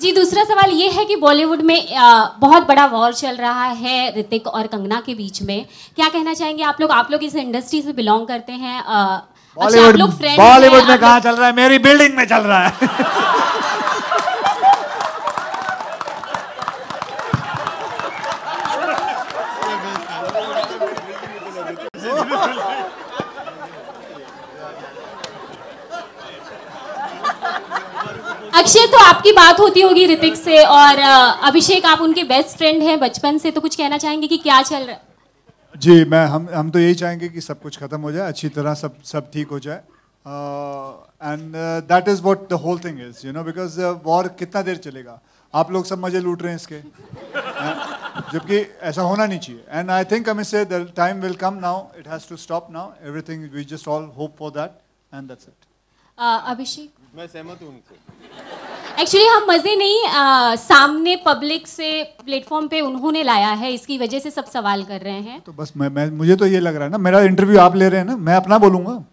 जी दूसरा सवाल ये है कि बॉलीवुड में आ, बहुत बड़ा वॉर चल रहा है ऋतिक और कंगना के बीच में क्या कहना चाहेंगे आप लोग आप लोग इस इंडस्ट्री से बिलोंग करते हैं अच्छा, बॉलीवुड अच्छा, बॉलीवुड में कहा चल रहा है मेरी बिल्डिंग में चल रहा है अक्षय तो आपकी बात होती होगी ऋतिक से और अभिषेक आप उनके बेस्ट फ्रेंड हैं बचपन से तो कुछ कहना चाहेंगे कि क्या चल रहा जी मैं हम हम तो यही चाहेंगे कि सब कुछ खत्म हो जाए अच्छी तरह सब सब ठीक हो जाए and that is what the whole thing is you know because war कितना देर चलेगा आप लोग सब मजे लूट रहे हैं इसके जबकि ऐसा होना नहीं चाहिए एंड आई थिंक हम इसे time will come now it has to stop now everything we just all hope for that and that's it Abhishek मैं सहमत हूँ उनसे एक्चुअली हम मज़े नहीं आ, सामने पब्लिक से प्लेटफॉर्म पे उन्होंने लाया है इसकी वजह से सब सवाल कर रहे हैं तो बस मैं, मैं मुझे तो ये लग रहा है ना मेरा इंटरव्यू आप ले रहे हैं ना मैं अपना बोलूंगा